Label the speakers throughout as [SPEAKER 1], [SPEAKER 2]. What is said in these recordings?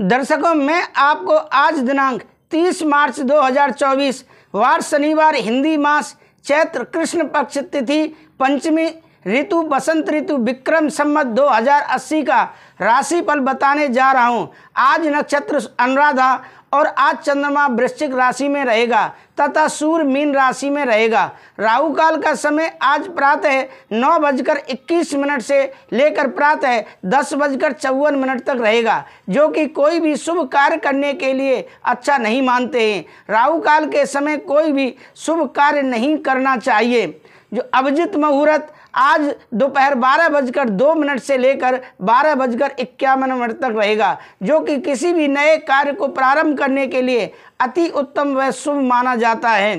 [SPEAKER 1] दर्शकों मैं आपको आज दिनांक 30 मार्च 2024 वार शनिवार हिंदी मास चैत्र कृष्ण पक्ष तिथि पंचमी ऋतु बसंत ऋतु विक्रम सम्मत 2080 का राशिफल बताने जा रहा हूँ आज नक्षत्र अनुराधा और आज चंद्रमा वृश्चिक राशि में रहेगा तथा सूर्य मीन राशि में रहेगा राहु काल का समय आज प्रातः नौ बजकर इक्कीस मिनट से लेकर प्रातः दस बजकर चौवन मिनट तक रहेगा जो कि कोई भी शुभ कार्य करने के लिए अच्छा नहीं मानते हैं राहु काल के समय कोई भी शुभ कार्य नहीं करना चाहिए जो अभिजित मुहूर्त आज दोपहर बारह बजकर दो मिनट से लेकर बारह बजकर इक्यावन मिनट तक रहेगा जो कि किसी भी नए कार्य को प्रारंभ करने के लिए अति उत्तम व शुभ माना जाता है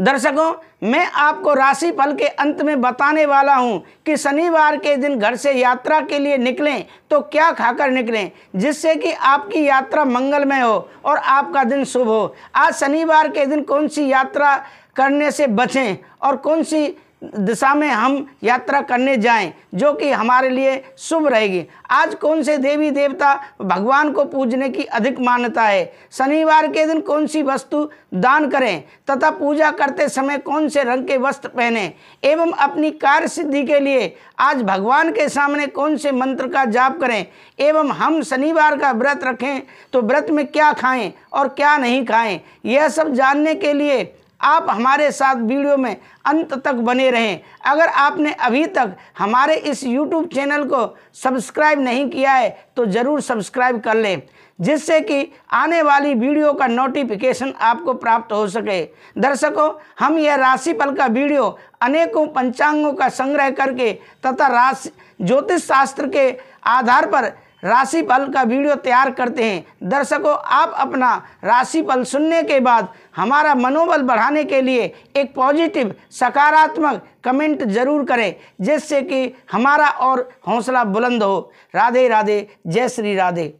[SPEAKER 1] दर्शकों मैं आपको राशि फल के अंत में बताने वाला हूं कि शनिवार के दिन घर से यात्रा के लिए निकलें तो क्या खाकर निकलें जिससे कि आपकी यात्रा मंगलमय हो और आपका दिन शुभ हो आज शनिवार के दिन कौन सी यात्रा करने से बचें और कौन सी दिशा में हम यात्रा करने जाएं जो कि हमारे लिए शुभ रहेगी आज कौन से देवी देवता भगवान को पूजने की अधिक मान्यता है शनिवार के दिन कौन सी वस्तु दान करें तथा पूजा करते समय कौन से रंग के वस्त्र पहने एवं अपनी कार्य सिद्धि के लिए आज भगवान के सामने कौन से मंत्र का जाप करें एवं हम शनिवार का व्रत रखें तो व्रत में क्या खाएँ और क्या नहीं खाएँ यह सब जानने के लिए आप हमारे साथ वीडियो में अंत तक बने रहें अगर आपने अभी तक हमारे इस यूट्यूब चैनल को सब्सक्राइब नहीं किया है तो ज़रूर सब्सक्राइब कर लें जिससे कि आने वाली वीडियो का नोटिफिकेशन आपको प्राप्त हो सके दर्शकों हम यह राशिफल का वीडियो अनेकों पंचांगों का संग्रह करके तथा राशि ज्योतिष शास्त्र के आधार पर राशिफल का वीडियो तैयार करते हैं दर्शकों आप अपना राशिफल सुनने के बाद हमारा मनोबल बढ़ाने के लिए एक पॉजिटिव सकारात्मक कमेंट जरूर करें जिससे कि हमारा और हौसला बुलंद हो राधे राधे जय श्री राधे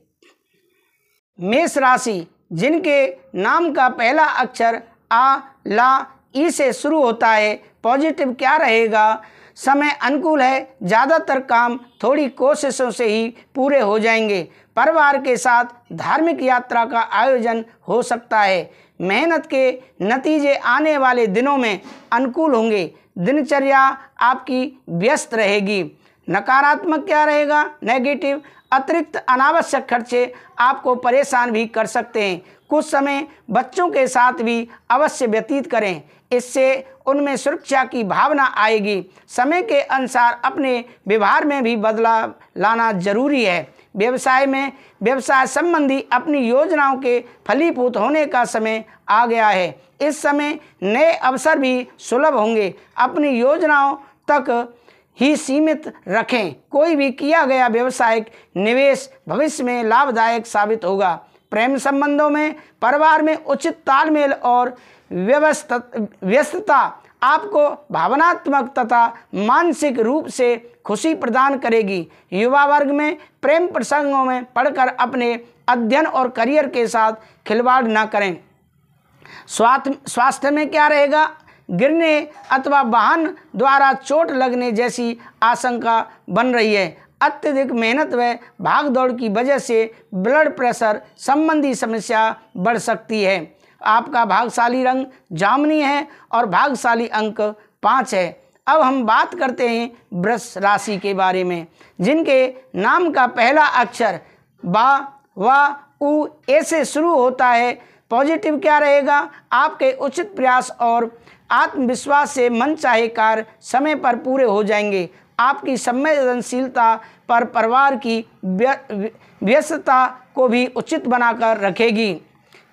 [SPEAKER 1] मेष राशि जिनके नाम का पहला अक्षर आ ला ई से शुरू होता है पॉजिटिव क्या रहेगा समय अनुकूल है ज़्यादातर काम थोड़ी कोशिशों से ही पूरे हो जाएंगे परिवार के साथ धार्मिक यात्रा का आयोजन हो सकता है मेहनत के नतीजे आने वाले दिनों में अनुकूल होंगे दिनचर्या आपकी व्यस्त रहेगी नकारात्मक क्या रहेगा नेगेटिव अतिरिक्त अनावश्यक खर्चे आपको परेशान भी कर सकते हैं कुछ समय बच्चों के साथ भी अवश्य व्यतीत करें इससे उनमें सुरक्षा की भावना आएगी समय के अनुसार अपने व्यवहार में भी बदलाव लाना जरूरी है व्यवसाय में व्यवसाय संबंधी अपनी योजनाओं के फलीभूत होने का समय आ गया है इस समय नए अवसर भी सुलभ होंगे अपनी योजनाओं तक ही सीमित रखें कोई भी किया गया व्यवसायिक निवेश भविष्य में लाभदायक साबित होगा प्रेम संबंधों में परिवार में उचित तालमेल और व्यवस्था व्यस्तता आपको भावनात्मक तथा मानसिक रूप से खुशी प्रदान करेगी युवा वर्ग में प्रेम प्रसंगों में पढ़कर अपने अध्ययन और करियर के साथ खिलवाड़ न करें स्वास्थ्य स्वास्थ्य में क्या रहेगा गिरने अथवा वाहन द्वारा चोट लगने जैसी आशंका बन रही है अत्यधिक मेहनत व भाग दौड़ की वजह से ब्लड प्रेशर संबंधी समस्या बढ़ सकती है आपका भागशाली रंग जामनी है और भागशाली अंक पाँच है अब हम बात करते हैं वृष राशि के बारे में जिनके नाम का पहला अक्षर बा वा उ ऐसे शुरू होता है पॉजिटिव क्या रहेगा आपके उचित प्रयास और आत्मविश्वास से मन चाहे कार्य समय पर पूरे हो जाएंगे आपकी संवेदनशीलता पर परिवार की व्यस्तता को भी उचित बनाकर रखेगी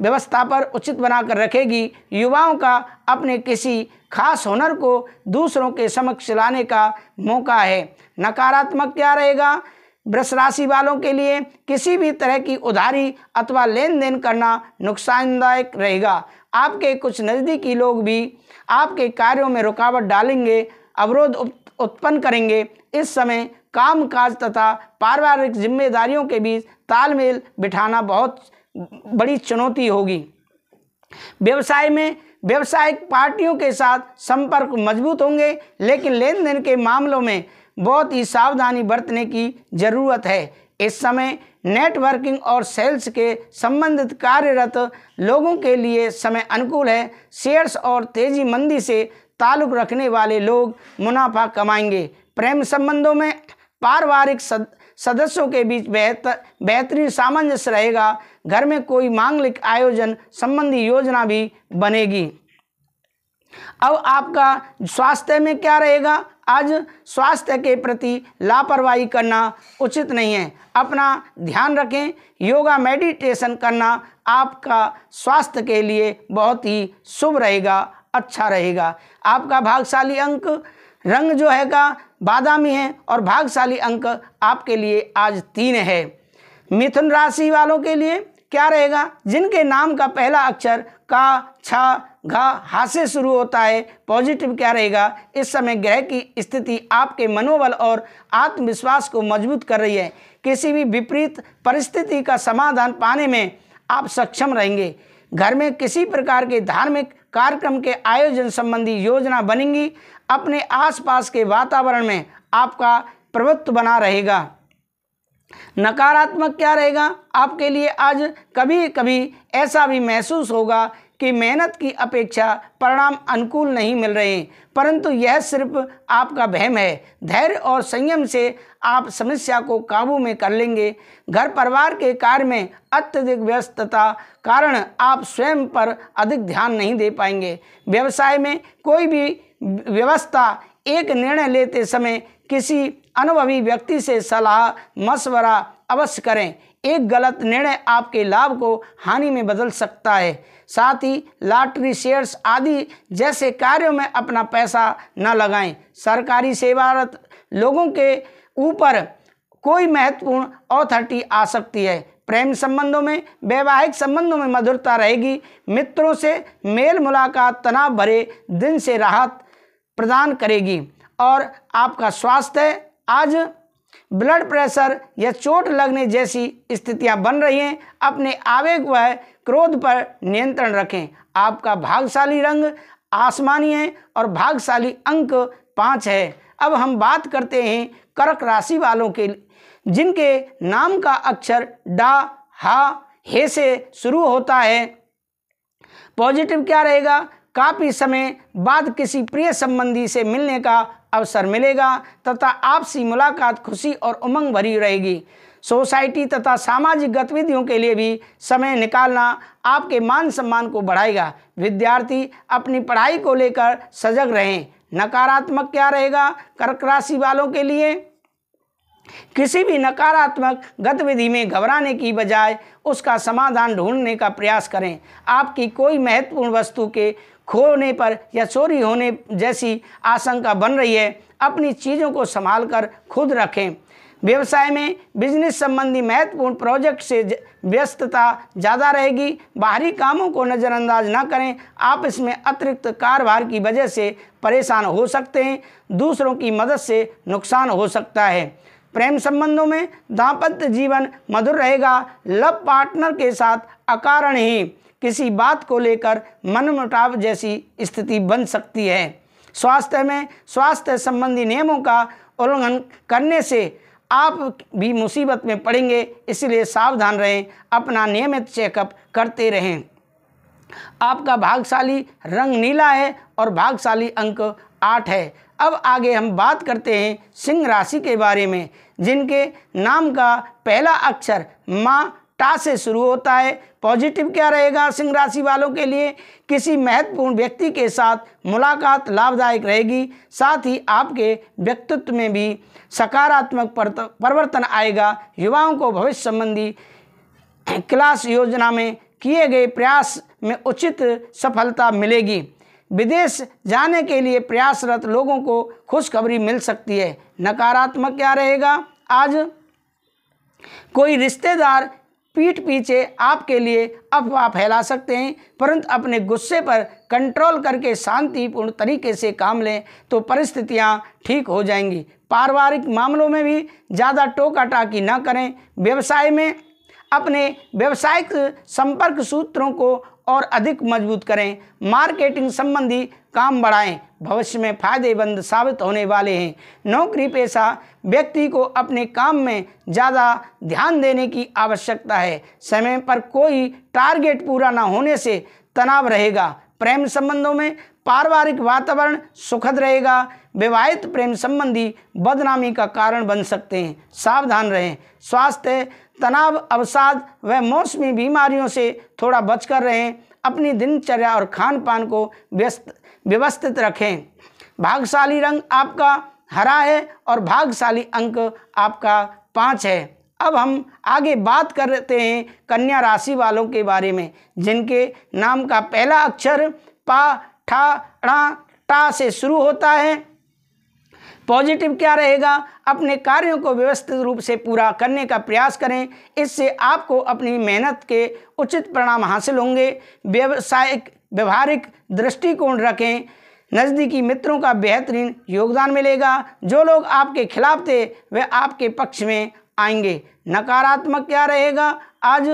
[SPEAKER 1] व्यवस्था पर उचित बनाकर रखेगी युवाओं का अपने किसी खास हुनर को दूसरों के समक्ष लाने का मौका है नकारात्मक क्या रहेगा वृष राशि वालों के लिए किसी भी तरह की उधारी अथवा लेन देन करना नुकसानदायक रहेगा आपके कुछ नज़दीकी लोग भी आपके कार्यों में रुकावट डालेंगे अवरोध उत्पन्न करेंगे इस समय काम काज तथा पारिवारिक जिम्मेदारियों के बीच तालमेल बिठाना बहुत बड़ी चुनौती होगी व्यवसाय में व्यवसायिक पार्टियों के साथ संपर्क मजबूत होंगे लेकिन लेन देन के मामलों में बहुत ही सावधानी बरतने की ज़रूरत है इस समय नेटवर्किंग और सेल्स के संबंधित कार्यरत लोगों के लिए समय अनुकूल है शेयर्स और तेजी मंदी से ताल्लुक़ रखने वाले लोग मुनाफा कमाएंगे प्रेम संबंधों में पारिवारिक सद, सदस्यों के बीच बेहतर बेहतरीन सामंजस्य रहेगा घर में कोई मांगलिक आयोजन संबंधी योजना भी बनेगी अब आपका स्वास्थ्य में क्या रहेगा आज स्वास्थ्य के प्रति लापरवाही करना उचित नहीं है अपना ध्यान रखें योगा मेडिटेशन करना आपका स्वास्थ्य के लिए बहुत ही शुभ रहेगा अच्छा रहेगा आपका भागशाली अंक रंग जो है का बादामी है और भागशाली अंक आपके लिए आज तीन है मिथुन राशि वालों के लिए क्या रहेगा जिनके नाम का पहला अक्षर का छा घा हा से शुरू होता है पॉजिटिव क्या रहेगा इस समय ग्रह की स्थिति आपके मनोबल और आत्मविश्वास को मजबूत कर रही है किसी भी विपरीत परिस्थिति का समाधान पाने में आप सक्षम रहेंगे घर में किसी प्रकार के धार्मिक कार्यक्रम के आयोजन संबंधी योजना बनेंगी अपने आसपास के वातावरण में आपका प्रभुत्व बना रहेगा नकारात्मक क्या रहेगा आपके लिए आज कभी कभी ऐसा भी महसूस होगा कि मेहनत की अपेक्षा परिणाम अनुकूल नहीं मिल रहे हैं परंतु यह सिर्फ आपका वहम है धैर्य और संयम से आप समस्या को काबू में कर लेंगे घर परिवार के कार्य में अत्यधिक व्यस्तता कारण आप स्वयं पर अधिक ध्यान नहीं दे पाएंगे व्यवसाय में कोई भी व्यवस्था एक निर्णय लेते समय किसी अनुभवी व्यक्ति से सलाह मशवरा अवश्य करें एक गलत निर्णय आपके लाभ को हानि में बदल सकता है साथ ही लॉटरी शेयर्स आदि जैसे कार्यों में अपना पैसा न लगाएं सरकारी सेवारत लोगों के ऊपर कोई महत्वपूर्ण अथॉरिटी आ सकती है प्रेम संबंधों में वैवाहिक संबंधों में मधुरता रहेगी मित्रों से मेल मुलाकात तनाव भरे दिन से राहत प्रदान करेगी और आपका स्वास्थ्य आज ब्लड प्रेशर या चोट लगने जैसी स्थितियां बन रही हैं अपने आवेग व क्रोध पर नियंत्रण रखें आपका भागशाली रंग आसमानी है और भागशाली अंक पाँच है अब हम बात करते हैं कर्क राशि वालों के जिनके नाम का अक्षर डा हा हे से शुरू होता है पॉजिटिव क्या रहेगा काफ़ी समय बाद किसी प्रिय संबंधी से मिलने का अवसर मिलेगा तथा आपसी मुलाकात खुशी और उमंग भरी रहेगी सोसाइटी तथा सामाजिक गतिविधियों के लिए भी समय निकालना आपके मान सम्मान को बढ़ाएगा विद्यार्थी अपनी पढ़ाई को लेकर सजग रहें नकारात्मक क्या रहेगा कर्क राशि वालों के लिए किसी भी नकारात्मक गतिविधि में घबराने की बजाय उसका समाधान ढूंढने का प्रयास करें आपकी कोई महत्वपूर्ण वस्तु के खोने पर या चोरी होने जैसी आशंका बन रही है अपनी चीज़ों को संभाल कर खुद रखें व्यवसाय में बिजनेस संबंधी महत्वपूर्ण प्रोजेक्ट से व्यस्तता ज़्यादा रहेगी बाहरी कामों को नज़रअंदाज ना करें आप इसमें अतिरिक्त कारोबार की वजह से परेशान हो सकते हैं दूसरों की मदद से नुकसान हो सकता है प्रेम संबंधों में दाम्पत्य जीवन मधुर रहेगा लव पार्टनर के साथ अकारण ही किसी बात को लेकर मनमुटाव जैसी स्थिति बन सकती है स्वास्थ्य में स्वास्थ्य संबंधी नियमों का उल्लंघन करने से आप भी मुसीबत में पड़ेंगे इसलिए सावधान रहें अपना नियमित चेकअप करते रहें आपका भागशाली रंग नीला है और भागशाली अंक आठ है अब आगे हम बात करते हैं सिंह राशि के बारे में जिनके नाम का पहला अक्षर माँ टा से शुरू होता है पॉजिटिव क्या रहेगा सिंह राशि वालों के लिए किसी महत्वपूर्ण व्यक्ति के साथ मुलाकात लाभदायक रहेगी साथ ही आपके व्यक्तित्व में भी सकारात्मक परिवर्तन आएगा युवाओं को भविष्य संबंधी क्लास योजना में किए गए प्रयास में उचित सफलता मिलेगी विदेश जाने के लिए प्रयासरत लोगों को खुशखबरी मिल सकती है नकारात्मक क्या रहेगा आज कोई रिश्तेदार पीठ पीछे आपके लिए अफवाह फैला सकते हैं परंतु अपने गुस्से पर कंट्रोल करके शांतिपूर्ण तरीके से काम लें तो परिस्थितियां ठीक हो जाएंगी पारिवारिक मामलों में भी ज़्यादा टोका टाकी ना करें व्यवसाय में अपने व्यवसायिक संपर्क सूत्रों को और अधिक मजबूत करें मार्केटिंग संबंधी काम बढ़ाएं भविष्य में फ़ायदेमंद साबित होने वाले हैं नौकरी पेशा व्यक्ति को अपने काम में ज़्यादा ध्यान देने की आवश्यकता है समय पर कोई टारगेट पूरा ना होने से तनाव रहेगा प्रेम संबंधों में पारिवारिक वातावरण सुखद रहेगा विवाहित प्रेम संबंधी बदनामी का कारण बन सकते हैं सावधान रहें स्वास्थ्य तनाव अवसाद व मौसमी बीमारियों से थोड़ा बचकर रहें अपनी दिनचर्या और खान पान को व्यस्त व्यवस्थित रखें भागशाली रंग आपका हरा है और भागशाली अंक आपका पाँच है अब हम आगे बात करते हैं कन्या राशि वालों के बारे में जिनके नाम का पहला अक्षर पा ठा ठा टा से शुरू होता है पॉजिटिव क्या रहेगा अपने कार्यों को व्यवस्थित रूप से पूरा करने का प्रयास करें इससे आपको अपनी मेहनत के उचित परिणाम हासिल होंगे व्यावसायिक व्यवहारिक दृष्टिकोण रखें नज़दीकी मित्रों का बेहतरीन योगदान मिलेगा जो लोग आपके खिलाफ थे वे आपके पक्ष में आएंगे नकारात्मक क्या रहेगा आज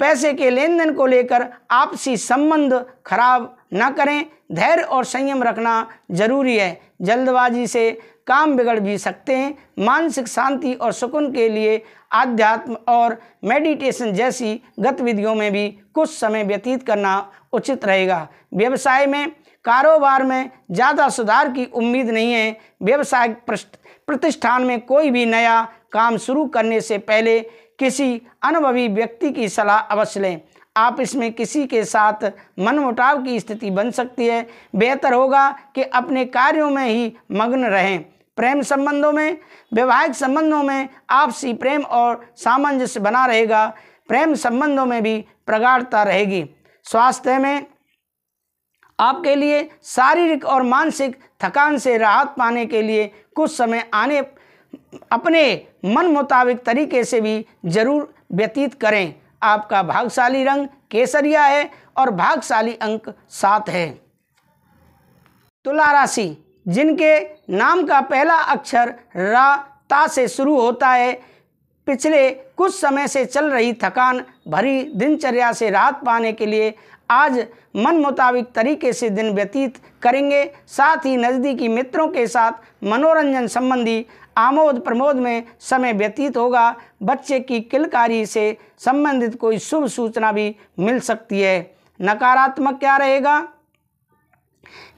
[SPEAKER 1] पैसे के लेन देन को लेकर आपसी संबंध खराब ना करें धैर्य और संयम रखना जरूरी है जल्दबाजी से काम बिगड़ भी सकते हैं मानसिक शांति और सुकून के लिए आध्यात्म और मेडिटेशन जैसी गतिविधियों में भी कुछ समय व्यतीत करना उचित रहेगा व्यवसाय में कारोबार में ज़्यादा सुधार की उम्मीद नहीं है व्यवसाय प्रतिष्ठान में कोई भी नया काम शुरू करने से पहले किसी अनुभवी व्यक्ति की सलाह अवश्य लें आप इसमें किसी के साथ मनमुटाव की स्थिति बन सकती है बेहतर होगा कि अपने कार्यों में ही मग्न रहें प्रेम संबंधों में वैवाहिक संबंधों में आपसी प्रेम और सामंजस्य बना रहेगा प्रेम संबंधों में भी प्रगाढ़ता रहेगी स्वास्थ्य में आपके लिए शारीरिक और मानसिक थकान से राहत पाने के लिए कुछ समय आने अपने मन मुताबिक तरीके से भी जरूर व्यतीत करें आपका भागशाली रंग केसरिया है और भागशाली अंक सात है तुला राशि जिनके नाम का पहला अक्षर रा ता से शुरू होता है पिछले कुछ समय से चल रही थकान भरी दिनचर्या से राहत पाने के लिए आज मन मुताबिक तरीके से दिन व्यतीत करेंगे साथ ही नज़दीकी मित्रों के साथ मनोरंजन संबंधी आमोद प्रमोद में समय व्यतीत होगा बच्चे की किलकारी से संबंधित कोई शुभ सूचना भी मिल सकती है नकारात्मक क्या रहेगा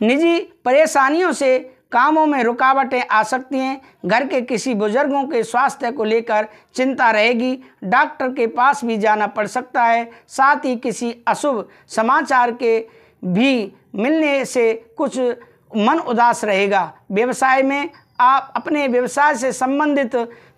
[SPEAKER 1] निजी परेशानियों से कामों में रुकावटें आ सकती हैं घर के किसी बुजुर्गों के स्वास्थ्य को लेकर चिंता रहेगी डॉक्टर के पास भी जाना पड़ सकता है साथ ही किसी अशुभ समाचार के भी मिलने से कुछ मन उदास रहेगा व्यवसाय में आप अपने व्यवसाय से संबंधित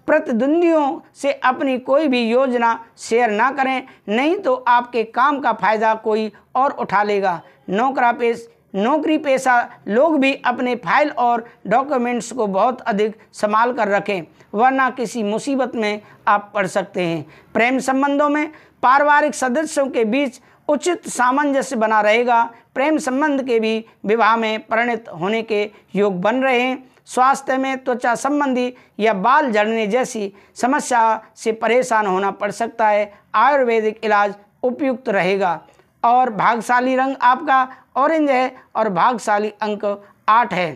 [SPEAKER 1] प्रतिद्वंदियों से अपनी कोई भी योजना शेयर ना करें नहीं तो आपके काम का फायदा कोई और उठा लेगा नौकरा पेश नौकरी पेशा लोग भी अपने फाइल और डॉक्यूमेंट्स को बहुत अधिक संभाल कर रखें वरना किसी मुसीबत में आप पड़ सकते हैं प्रेम संबंधों में पारिवारिक सदस्यों के बीच उचित सामंजस्य बना रहेगा प्रेम संबंध के भी विवाह में परिणित होने के योग बन रहे हैं स्वास्थ्य में त्वचा संबंधी या बाल झड़ने जैसी समस्या से परेशान होना पड़ सकता है आयुर्वेदिक इलाज उपयुक्त रहेगा और भागशाली रंग आपका ऑरेंज है और भागशाली अंक आठ है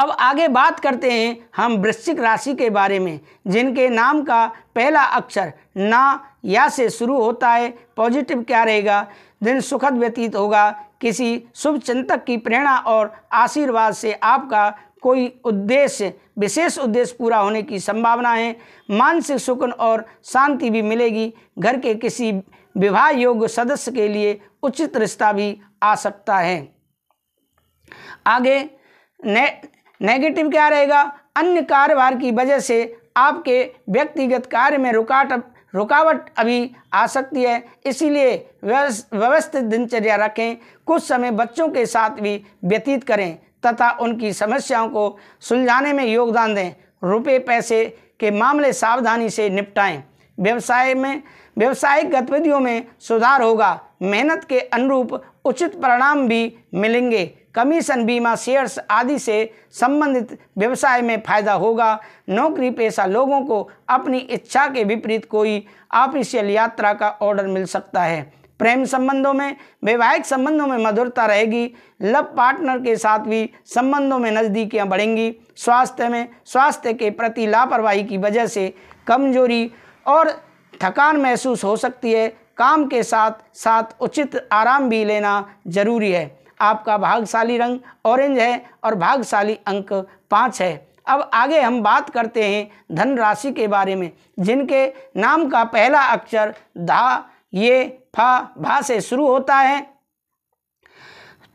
[SPEAKER 1] अब आगे बात करते हैं हम वृश्चिक राशि के बारे में जिनके नाम का पहला अक्षर ना या से शुरू होता है पॉजिटिव क्या रहेगा दिन सुखद व्यतीत होगा किसी शुभ चिंतक की प्रेरणा और आशीर्वाद से आपका कोई उद्देश्य विशेष उद्देश्य पूरा होने की संभावना है मानसिक सुकून और शांति भी मिलेगी घर के किसी विवाह योग्य सदस्य के लिए उचित रिश्ता भी आ सकता है आगे ने नेगेटिव क्या रहेगा अन्य कारोबार की वजह से आपके व्यक्तिगत कार्य में रुकाट रुकावट अभी आ सकती है इसीलिए व्यवस्थित दिनचर्या रखें कुछ समय बच्चों के साथ भी व्यतीत करें तथा उनकी समस्याओं को सुलझाने में योगदान दें रुपये पैसे के मामले सावधानी से निपटाएं व्यवसाय में व्यवसायिक गतिविधियों में सुधार होगा मेहनत के अनुरूप उचित परिणाम भी मिलेंगे कमीशन बीमा शेयर्स आदि से संबंधित व्यवसाय में फायदा होगा नौकरी पेशा लोगों को अपनी इच्छा के विपरीत कोई ऑफिशियल यात्रा का ऑर्डर मिल सकता है प्रेम संबंधों में वैवाहिक संबंधों में मधुरता रहेगी लव पार्टनर के साथ भी संबंधों में नज़दीकियाँ बढ़ेंगी स्वास्थ्य में स्वास्थ्य के प्रति लापरवाही की वजह से कमजोरी और थकान महसूस हो सकती है काम के साथ साथ उचित आराम भी लेना जरूरी है आपका भागशाली रंग ऑरेंज है और भागशाली अंक पाँच है अब आगे हम बात करते हैं धन राशि के बारे में जिनके नाम का पहला अक्षर धा ये फा भा से शुरू होता है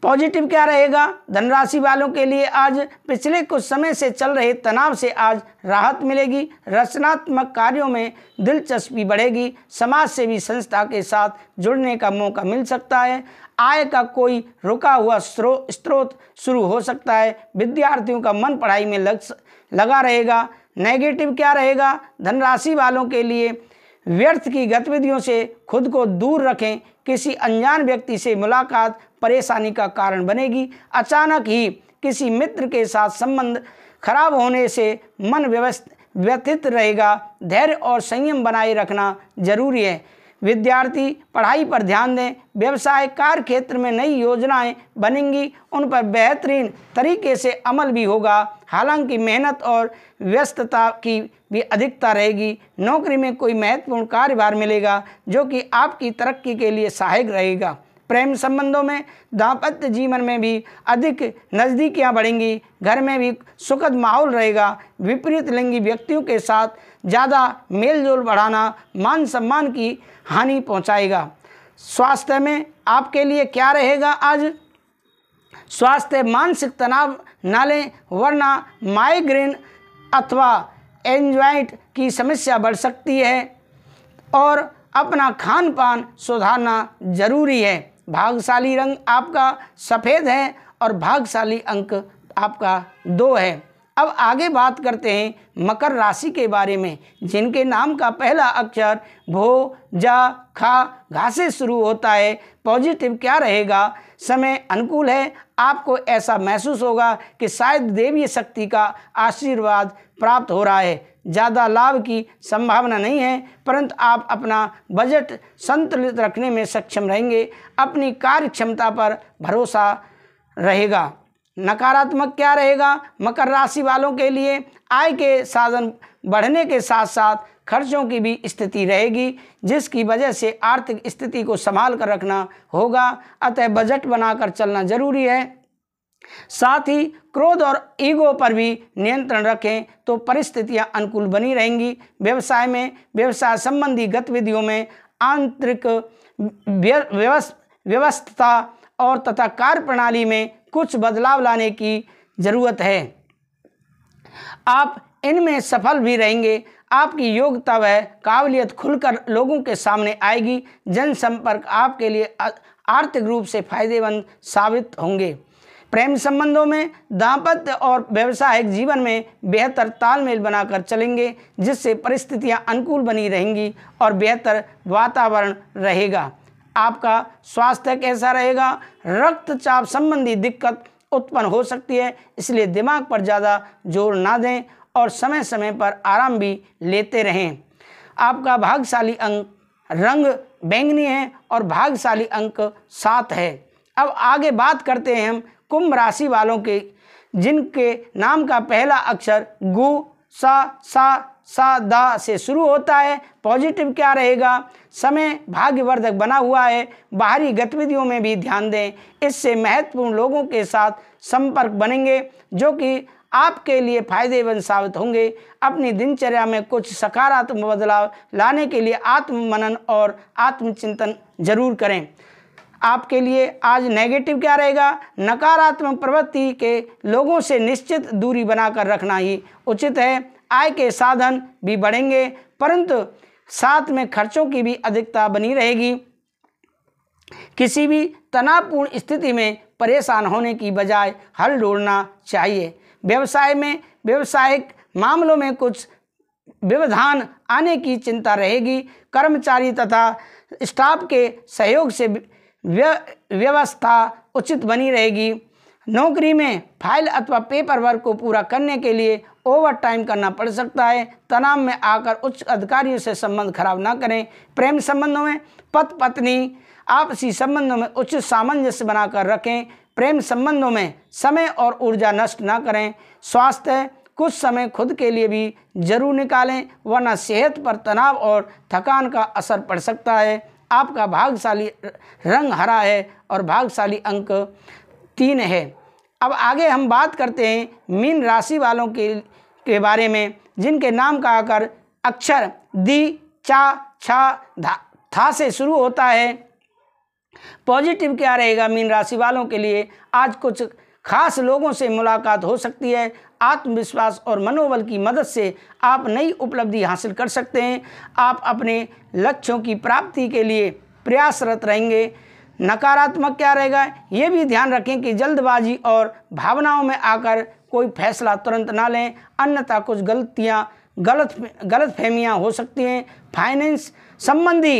[SPEAKER 1] पॉजिटिव क्या रहेगा धनराशि वालों के लिए आज पिछले कुछ समय से चल रहे तनाव से आज राहत मिलेगी रचनात्मक कार्यों में दिलचस्पी बढ़ेगी समाज सेवी संस्था के साथ जुड़ने का मौका मिल सकता है आय का कोई रुका हुआ स्रोत शुरू हो सकता है विद्यार्थियों का मन पढ़ाई में लग लगा रहेगा नेगेटिव क्या रहेगा धनराशि वालों के लिए व्यर्थ की गतिविधियों से खुद को दूर रखें किसी अनजान व्यक्ति से मुलाकात परेशानी का कारण बनेगी अचानक ही किसी मित्र के साथ संबंध खराब होने से मन व्यवस्थ व्यथित रहेगा धैर्य और संयम बनाए रखना जरूरी है विद्यार्थी पढ़ाई पर ध्यान दें व्यवसाय कार्य क्षेत्र में नई योजनाएं बनेंगी उन पर बेहतरीन तरीके से अमल भी होगा हालांकि मेहनत और व्यस्तता की भी अधिकता रहेगी नौकरी में कोई महत्वपूर्ण कार्यभार मिलेगा जो कि आपकी तरक्की के लिए सहायक रहेगा प्रेम संबंधों में दाम्पत्य जीवन में भी अधिक नज़दीकियाँ बढ़ेंगी घर में भी सुखद माहौल रहेगा विपरीत लिंगी व्यक्तियों के साथ ज़्यादा मेल जोल बढ़ाना मान सम्मान की हानि पहुँचाएगा स्वास्थ्य में आपके लिए क्या रहेगा आज स्वास्थ्य मानसिक तनाव ना लें वरना माइग्रेन अथवा एंजाइट की समस्या बढ़ सकती है और अपना खान पान सुधारना जरूरी है भागशाली रंग आपका सफ़ेद है और भागशाली अंक आपका दो है अब आगे बात करते हैं मकर राशि के बारे में जिनके नाम का पहला अक्षर भो जा खा घा से शुरू होता है पॉजिटिव क्या रहेगा समय अनुकूल है आपको ऐसा महसूस होगा कि शायद देवी शक्ति का आशीर्वाद प्राप्त हो रहा है ज़्यादा लाभ की संभावना नहीं है परंतु आप अपना बजट संतुलित रखने में सक्षम रहेंगे अपनी कार्य क्षमता पर भरोसा रहेगा नकारात्मक क्या रहेगा मकर राशि वालों के लिए आय के साधन बढ़ने के साथ साथ खर्चों की भी स्थिति रहेगी जिसकी वजह से आर्थिक स्थिति को संभाल कर रखना होगा अतः बजट बनाकर चलना जरूरी है साथ ही क्रोध और ईगो पर भी नियंत्रण रखें तो परिस्थितियां अनुकूल बनी रहेंगी व्यवसाय में व्यवसाय संबंधी गतिविधियों में आंतरिक व्यवस्था और तथा कार्य प्रणाली में कुछ बदलाव लाने की ज़रूरत है आप इनमें सफल भी रहेंगे आपकी योग्यता व काबिलियत खुलकर लोगों के सामने आएगी जनसंपर्क आपके लिए आर्थिक रूप से फायदेमंद साबित होंगे प्रेम संबंधों में दाम्पत्य और व्यवसायिक जीवन में बेहतर तालमेल बनाकर चलेंगे जिससे परिस्थितियां अनुकूल बनी रहेंगी और बेहतर वातावरण रहेगा आपका स्वास्थ्य कैसा रहेगा रक्तचाप संबंधी दिक्कत उत्पन्न हो सकती है इसलिए दिमाग पर ज़्यादा जोर ना दें और समय समय पर आराम भी लेते रहें आपका भागशाली अंक रंग बैंगनी है और भागशाली अंक सात है अब आगे बात करते हैं हम कुंभ राशि वालों के जिनके नाम का पहला अक्षर गु सा सा सा दा से शुरू होता है पॉजिटिव क्या रहेगा समय भाग्यवर्धक बना हुआ है बाहरी गतिविधियों में भी ध्यान दें इससे महत्वपूर्ण लोगों के साथ संपर्क बनेंगे जो कि आपके लिए फायदेमंद साबित होंगे अपनी दिनचर्या में कुछ सकारात्मक बदलाव लाने के लिए आत्ममनन और आत्मचिंतन जरूर करें आपके लिए आज नेगेटिव क्या रहेगा नकारात्मक प्रवृत्ति के लोगों से निश्चित दूरी बनाकर रखना ही उचित है आय के साधन भी बढ़ेंगे परंतु साथ में खर्चों की भी अधिकता बनी रहेगी किसी भी तनावपूर्ण स्थिति में परेशान होने की बजाय हल ढूंढना चाहिए व्यवसाय में व्यवसायिक मामलों में कुछ व्यवधान आने की चिंता रहेगी कर्मचारी तथा स्टाफ के सहयोग से व्यवस्था उचित बनी रहेगी नौकरी में फाइल अथवा पेपर वर्क को पूरा करने के लिए ओवर टाइम करना पड़ सकता है तनाव में आकर उच्च अधिकारियों से संबंध खराब ना करें प्रेम संबंधों में पत पत्नी आपसी संबंधों में उच्च सामंजस्य बनाकर रखें प्रेम संबंधों में समय और ऊर्जा नष्ट ना करें स्वास्थ्य कुछ समय खुद के लिए भी जरूर निकालें वरना सेहत पर तनाव और थकान का असर पड़ सकता है आपका भागशाली रंग हरा है और भागशाली अंक तीन है अब आगे हम बात करते हैं मीन राशि वालों के के बारे में जिनके नाम का आकर अक्षर दी चा छा धा था से शुरू होता है पॉजिटिव क्या रहेगा मीन राशि वालों के लिए आज कुछ खास लोगों से मुलाकात हो सकती है आत्मविश्वास और मनोबल की मदद से आप नई उपलब्धि हासिल कर सकते हैं आप अपने लक्ष्यों की प्राप्ति के लिए प्रयासरत रहेंगे नकारात्मक क्या रहेगा ये भी ध्यान रखें कि जल्दबाजी और भावनाओं में आकर कोई फैसला तुरंत ना लें अन्यथा कुछ गलतियाँ गलत गलत फहमियाँ हो सकती हैं फाइनेंस संबंधी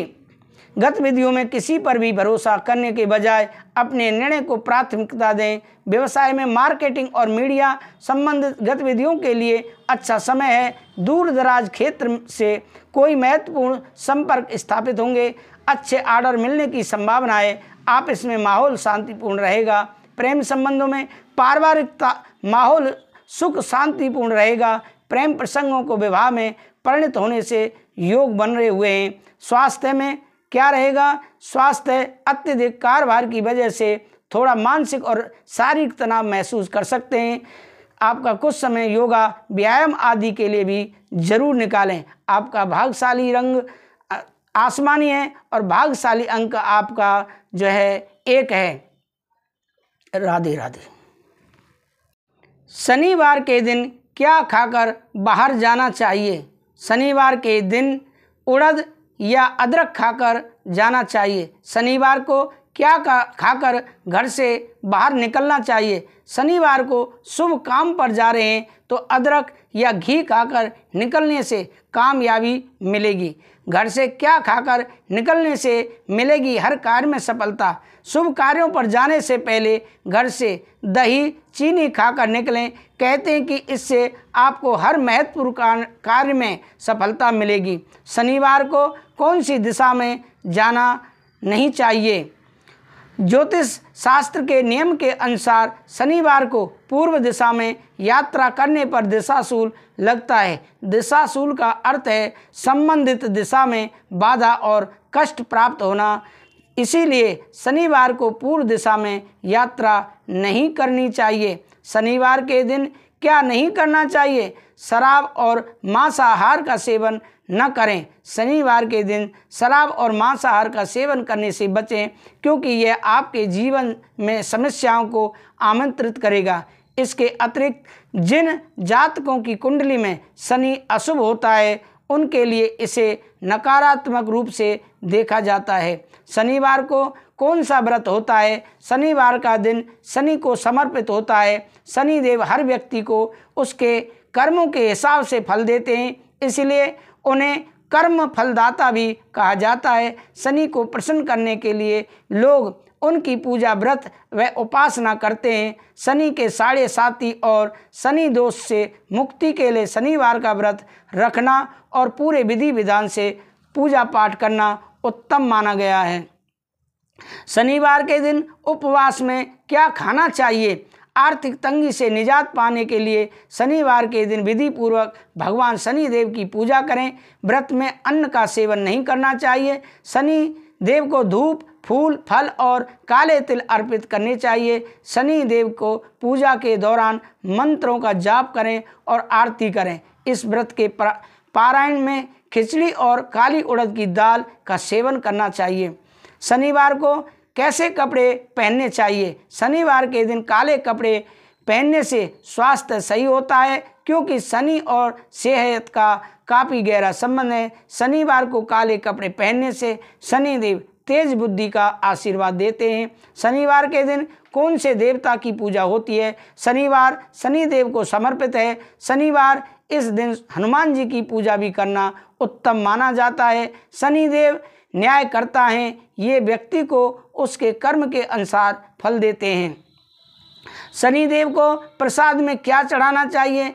[SPEAKER 1] गतिविधियों में किसी पर भी भरोसा करने के बजाय अपने निर्णय को प्राथमिकता दें व्यवसाय में मार्केटिंग और मीडिया संबंधित गतिविधियों के लिए अच्छा समय है दूर दराज क्षेत्र से कोई महत्वपूर्ण संपर्क स्थापित होंगे अच्छे आर्डर मिलने की संभावना है आप इसमें माहौल शांतिपूर्ण रहेगा प्रेम संबंधों में पारिवारिकता माहौल सुख शांतिपूर्ण रहेगा प्रेम प्रसंगों को विवाह में परिणित होने से योग बन रहे हुए हैं स्वास्थ्य में क्या रहेगा स्वास्थ्य अत्यधिक कारभार की वजह से थोड़ा मानसिक और शारीरिक तनाव महसूस कर सकते हैं आपका कुछ समय योगा व्यायाम आदि के लिए भी जरूर निकालें आपका भागशाली रंग आसमानी है और भागशाली अंक आपका जो है एक है राधे राधे शनिवार के दिन क्या खाकर बाहर जाना चाहिए शनिवार के दिन उड़द या अदरक खाकर जाना चाहिए शनिवार को क्या खाकर घर से बाहर निकलना चाहिए शनिवार को शुभ काम पर जा रहे हैं तो अदरक या घी खाकर निकलने से कामयाबी मिलेगी घर से क्या खाकर निकलने से मिलेगी हर कार्य में सफलता शुभ कार्यों पर जाने से पहले घर से दही चीनी खाकर निकलें कहते हैं कि इससे आपको हर महत्वपूर्ण कार्य में सफलता मिलेगी शनिवार को कौन सी दिशा में जाना नहीं चाहिए ज्योतिष शास्त्र के नियम के अनुसार शनिवार को पूर्व दिशा में यात्रा करने पर दिशाशूल लगता है दिशाशूल का अर्थ है संबंधित दिशा में बाधा और कष्ट प्राप्त होना इसीलिए शनिवार को पूर्व दिशा में यात्रा नहीं करनी चाहिए शनिवार के दिन क्या नहीं करना चाहिए शराब और मांसाहार का सेवन न करें शनिवार के दिन शराब और मांसाहार का सेवन करने से बचें क्योंकि यह आपके जीवन में समस्याओं को आमंत्रित करेगा इसके अतिरिक्त जिन जातकों की कुंडली में शनि अशुभ होता है उनके लिए इसे नकारात्मक रूप से देखा जाता है शनिवार को कौन सा व्रत होता है शनिवार का दिन शनि को समर्पित होता है शनिदेव हर व्यक्ति को उसके कर्मों के हिसाब से फल देते हैं इसलिए उन्हें कर्म फलदाता भी कहा जाता है शनि को प्रसन्न करने के लिए लोग उनकी पूजा व्रत व उपासना करते हैं शनि के साढ़े साथी और शनि दोष से मुक्ति के लिए शनिवार का व्रत रखना और पूरे विधि विधान से पूजा पाठ करना उत्तम माना गया है शनिवार के दिन उपवास में क्या खाना चाहिए आर्थिक तंगी से निजात पाने के लिए शनिवार के दिन विधि पूर्वक भगवान शनिदेव की पूजा करें व्रत में अन्न का सेवन नहीं करना चाहिए शनि देव को धूप फूल फल और काले तिल अर्पित करने चाहिए शनि देव को पूजा के दौरान मंत्रों का जाप करें और आरती करें इस व्रत के पारायण में खिचड़ी और काली उड़द की दाल का सेवन करना चाहिए शनिवार को कैसे कपड़े पहनने चाहिए शनिवार के दिन काले कपड़े पहनने से स्वास्थ्य सही होता है क्योंकि शनि और सेहत का काफ़ी गहरा संबंध है शनिवार को काले कपड़े पहनने से शनिदेव तेज बुद्धि का आशीर्वाद देते हैं शनिवार के दिन कौन से देवता की पूजा होती है शनिवार शनि देव को समर्पित है शनिवार इस दिन हनुमान जी की पूजा भी करना उत्तम माना जाता है शनिदेव न्याय करता है ये व्यक्ति को उसके कर्म के अनुसार फल देते हैं शनिदेव को प्रसाद में क्या चढ़ाना चाहिए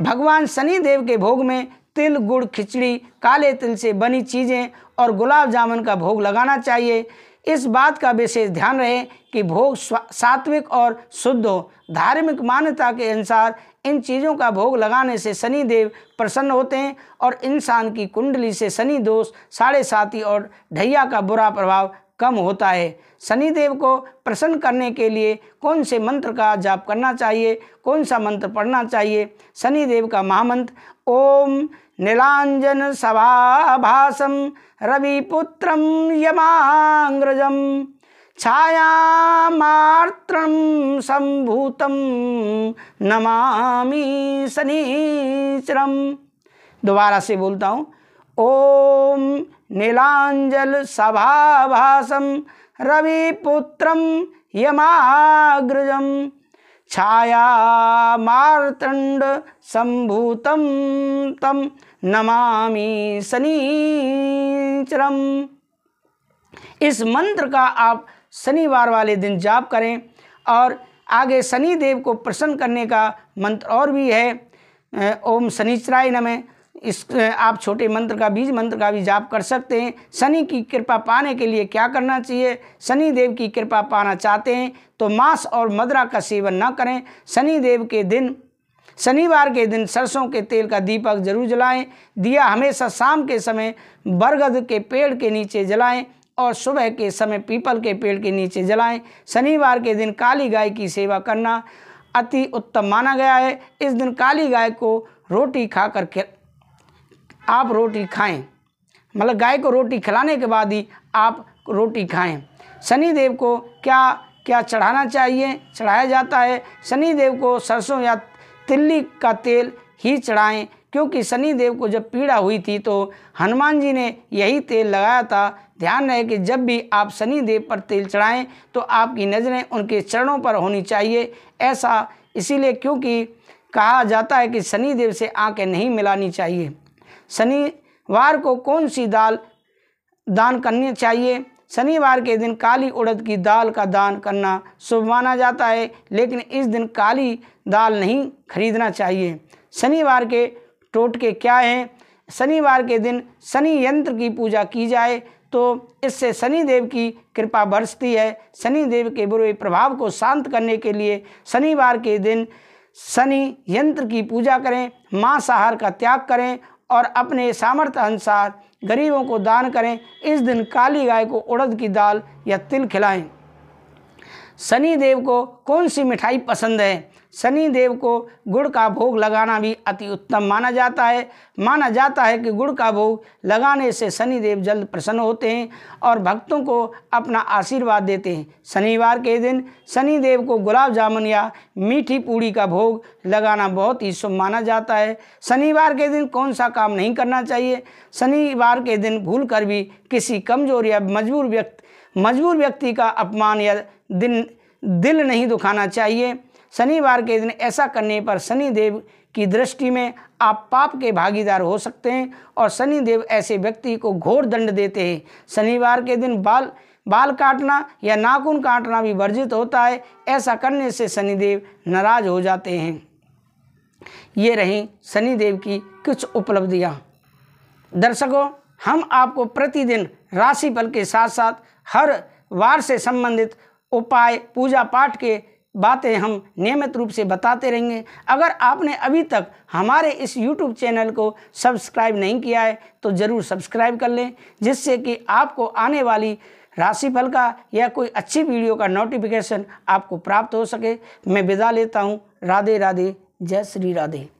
[SPEAKER 1] भगवान शनिदेव के भोग में तिल गुड़ खिचड़ी काले तिल से बनी चीज़ें और गुलाब जामुन का भोग लगाना चाहिए इस बात का विशेष ध्यान रहे कि भोग सात्विक और शुद्ध हो धार्मिक मान्यता के अनुसार इन चीज़ों का भोग लगाने से शनि देव प्रसन्न होते हैं और इंसान की कुंडली से शनि दोष साढ़े साथी और ढैया का बुरा प्रभाव कम होता है शनिदेव को प्रसन्न करने के लिए कौन से मंत्र का जाप करना चाहिए कौन सा मंत्र पढ़ना चाहिए शनिदेव का महामंत्र ओम नीलांजन सभाभासम रविपुत्रम यमाङ्ग्रजं छायामार्त्रं सम्भूतं नमामि शनीचरम दोबारा से बोलता हूँ ओम नीलांजल सभाभासम रविपुत्रम यमाग्रजम मारतंड संभूतम तम नमामि शनीचरम इस मंत्र का आप शनिवार वाले दिन जाप करें और आगे शनि देव को प्रसन्न करने का मंत्र और भी है ओम शनिचराय नमः इस आप छोटे मंत्र का बीज मंत्र का भी जाप कर सकते हैं शनि की कृपा पाने के लिए क्या करना चाहिए शनि देव की कृपा पाना चाहते हैं तो मांस और मदरा का सेवन ना करें शनि देव के दिन शनिवार के दिन सरसों के तेल का दीपक जरूर जलाएं दिया हमेशा शाम के समय बरगद के पेड़ के नीचे जलाएं और सुबह के समय पीपल के पेड़ के नीचे जलाएं शनिवार के दिन काली गाय की सेवा करना अति उत्तम माना गया है इस दिन काली गाय को रोटी खाकर आप रोटी खाएं मतलब गाय को रोटी खिलाने के बाद ही आप रोटी खाएं शनिदेव को क्या क्या चढ़ाना चाहिए चढ़ाया जाता है शनिदेव को सरसों या तिल्ली का तेल ही चढ़ाएं क्योंकि शनिदेव को जब पीड़ा हुई थी तो हनुमान जी ने यही तेल लगाया था ध्यान रहे कि जब भी आप शनिदेव पर तेल चढ़ाएं तो आपकी नज़रें उनके चरणों पर होनी चाहिए ऐसा इसीलिए क्योंकि कहा जाता है कि शनिदेव से आंखें नहीं मिलानी चाहिए शनिवार को कौन सी दाल दान करनी चाहिए शनिवार के दिन काली उड़द की दाल का दान करना शुभ माना जाता है लेकिन इस दिन काली दाल नहीं खरीदना चाहिए शनिवार के टोटके क्या हैं शनिवार के दिन शनि यंत्र की पूजा की जाए तो इससे शनि देव की कृपा बरसती है शनि देव के बुरे प्रभाव को शांत करने के लिए शनिवार के दिन शनि यंत्र की पूजा करें मांसाहार का त्याग करें और अपने सामर्थ्य अनुसार गरीबों को दान करें इस दिन काली गाय को उड़द की दाल या तिल खिलाएं शनि देव को कौन सी मिठाई पसंद है शनि देव को गुड़ का भोग लगाना भी अति उत्तम माना जाता है माना जाता है कि गुड़ का भोग लगाने से शनि देव जल्द प्रसन्न होते हैं और भक्तों को अपना आशीर्वाद देते हैं शनिवार के दिन शनि देव को गुलाब जामुन या मीठी पूड़ी का भोग लगाना बहुत ही शुभ माना जाता है शनिवार के दिन कौन सा काम नहीं करना चाहिए शनिवार के दिन भूल कर भी किसी कमज़ोर या मजबूर व्यक्ति मजबूर व्यक्ति का अपमान या दिन दिल नहीं दुखाना चाहिए शनिवार के दिन ऐसा करने पर शनिदेव की दृष्टि में आप पाप के भागीदार हो सकते हैं और शनिदेव ऐसे व्यक्ति को घोर दंड देते हैं शनिवार के दिन बाल बाल काटना या नाखून काटना भी वर्जित होता है ऐसा करने से शनिदेव नाराज हो जाते हैं ये शनि शनिदेव की कुछ उपलब्धियाँ दर्शकों हम आपको प्रतिदिन राशिफल के साथ साथ हर वार से संबंधित उपाय पूजा पाठ के बातें हम नियमित रूप से बताते रहेंगे अगर आपने अभी तक हमारे इस YouTube चैनल को सब्सक्राइब नहीं किया है तो ज़रूर सब्सक्राइब कर लें जिससे कि आपको आने वाली राशिफल का या कोई अच्छी वीडियो का नोटिफिकेशन आपको प्राप्त हो सके मैं विदा लेता हूँ राधे राधे जय श्री राधे